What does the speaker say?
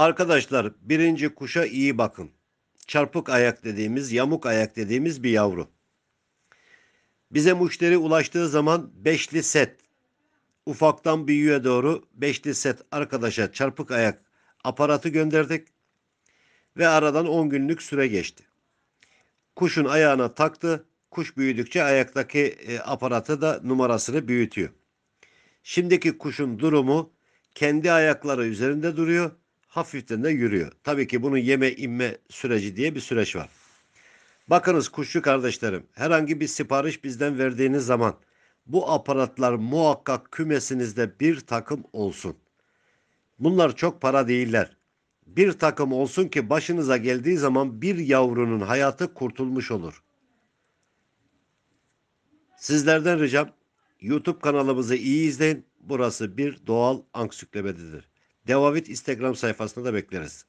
Arkadaşlar birinci kuşa iyi bakın. Çarpık ayak dediğimiz, yamuk ayak dediğimiz bir yavru. Bize müşteri ulaştığı zaman beşli set, ufaktan büyüğe doğru beşli set arkadaşa çarpık ayak aparatı gönderdik ve aradan 10 günlük süre geçti. Kuşun ayağına taktı, kuş büyüdükçe ayaktaki e, aparatı da numarasını büyütüyor. Şimdiki kuşun durumu kendi ayakları üzerinde duruyor hafiften de yürüyor. Tabii ki bunun yeme inme süreci diye bir süreç var. Bakınız kuşçu kardeşlerim herhangi bir sipariş bizden verdiğiniz zaman bu aparatlar muhakkak kümesinizde bir takım olsun. Bunlar çok para değiller. Bir takım olsun ki başınıza geldiği zaman bir yavrunun hayatı kurtulmuş olur. Sizlerden ricam YouTube kanalımızı iyi izleyin. Burası bir doğal ansiklopedidir. Devavit Instagram sayfasında da bekleriz.